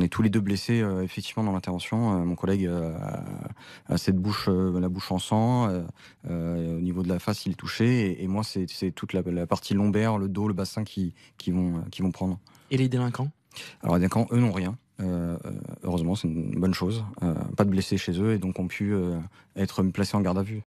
on est tous les deux blessés euh, effectivement dans l'intervention. Euh, mon collègue euh, a, cette bouche, la bouche en sang, au niveau de la face il est touché, et, moi c'est toute la, partie lombaire, le dos, le bassin qui, qui, vont, qui vont prendre. Et les délinquants Alors les délinquants, eux, n'ont rien. heureusement, c'est une bonne chose. pas de blessés chez eux et donc ont pu être placés en garde à vue.